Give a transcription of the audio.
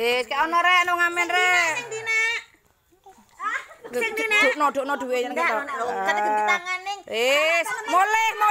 Wis, kaya ana rek nang ngamen rek. Sing dinek. Ah, sing dinek. Duk no, duk no duwe nyen ketok. Kan kita ngene. Wis, ah, mulih, mulih.